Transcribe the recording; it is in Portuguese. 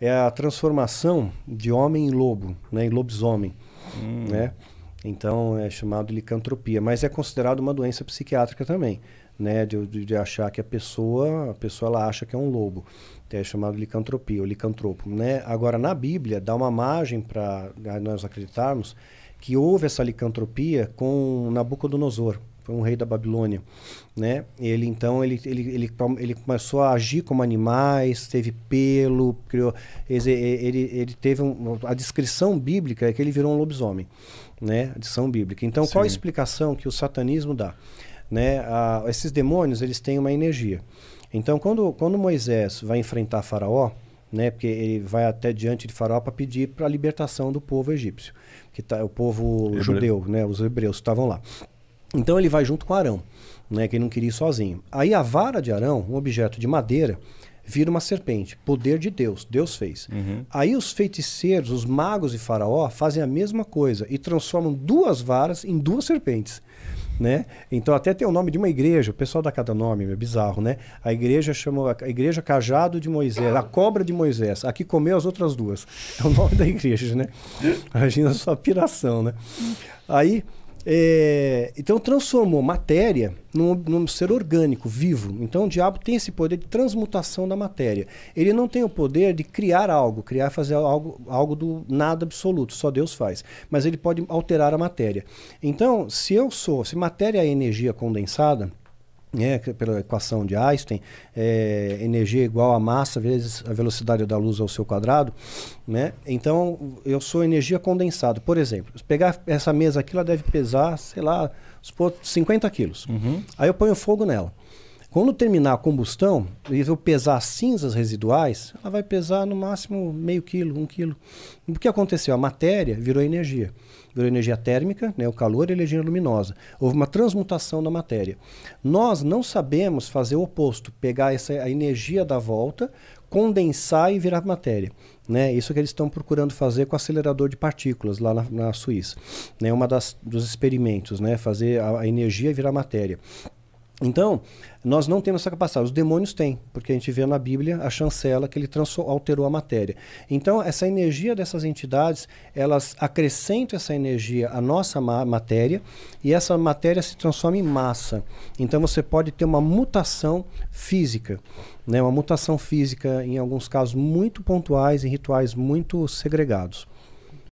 é a transformação de homem em lobo, né, em lobisomem, hum. né? Então é chamado licantropia, mas é considerado uma doença psiquiátrica também, né? De, de, achar que a pessoa, a pessoa ela acha que é um lobo, é chamado licantropia, ou licantropo, né? Agora na Bíblia dá uma margem para nós acreditarmos que houve essa licantropia com Nabucodonosor, foi um rei da Babilônia, né? Ele então ele, ele, ele, ele começou a agir como animais, teve pelo, criou, ele, ele, ele teve um, a descrição bíblica é que ele virou um lobisomem, né? A descrição bíblica. Então Sim. qual a explicação que o satanismo dá? Né? A, esses demônios eles têm uma energia. Então quando quando Moisés vai enfrentar Faraó, né? Porque ele vai até diante de Faraó para pedir para a libertação do povo egípcio, que tá, o povo Hebreu. judeu, né? Os hebreus estavam lá. Então ele vai junto com Arão, né, que ele não queria ir sozinho. Aí a vara de Arão, um objeto de madeira, vira uma serpente. Poder de Deus, Deus fez. Uhum. Aí os feiticeiros, os magos e Faraó fazem a mesma coisa e transformam duas varas em duas serpentes. Né? Então até tem o nome de uma igreja, o pessoal dá cada nome, é bizarro, né? A igreja chamou a igreja Cajado de Moisés, a cobra de Moisés, aqui comeu as outras duas. É o nome da igreja, né? Imagina a sua piração, né? Aí é, então transformou matéria num, num, ser orgânico, vivo. Então o diabo tem esse poder de transmutação da matéria. Ele não tem o poder de criar algo, criar fazer algo, algo do nada absoluto, só Deus faz. Mas ele pode alterar a matéria. Então, se eu sou, se matéria é energia condensada, né, pela equação de Einstein, é, energia igual a massa vezes a velocidade da luz ao seu quadrado, né? Então eu sou energia condensada. Por exemplo, se pegar essa mesa aqui, ela deve pesar, sei lá, 50 quilos. Uhum. Aí eu ponho fogo nela. Quando terminar a combustão, e eu pesar as cinzas residuais, ela vai pesar no máximo meio quilo, um quilo. O que aconteceu? A matéria virou energia. Virou energia térmica, né, o calor e energia luminosa. Houve uma transmutação da matéria. Nós não sabemos fazer o oposto, pegar essa, a energia da volta, condensar e virar matéria. Né? Isso que eles estão procurando fazer com o acelerador de partículas lá na, na Suíça. É né? uma das, dos experimentos, né? fazer a, a energia virar matéria. Então, nós não temos essa capacidade. Os demônios têm, porque a gente vê na Bíblia a chancela que ele alterou a matéria. Então, essa energia dessas entidades, elas acrescentam essa energia à nossa ma matéria e essa matéria se transforma em massa. Então, você pode ter uma mutação física, né? uma mutação física, em alguns casos muito pontuais, em rituais muito segregados.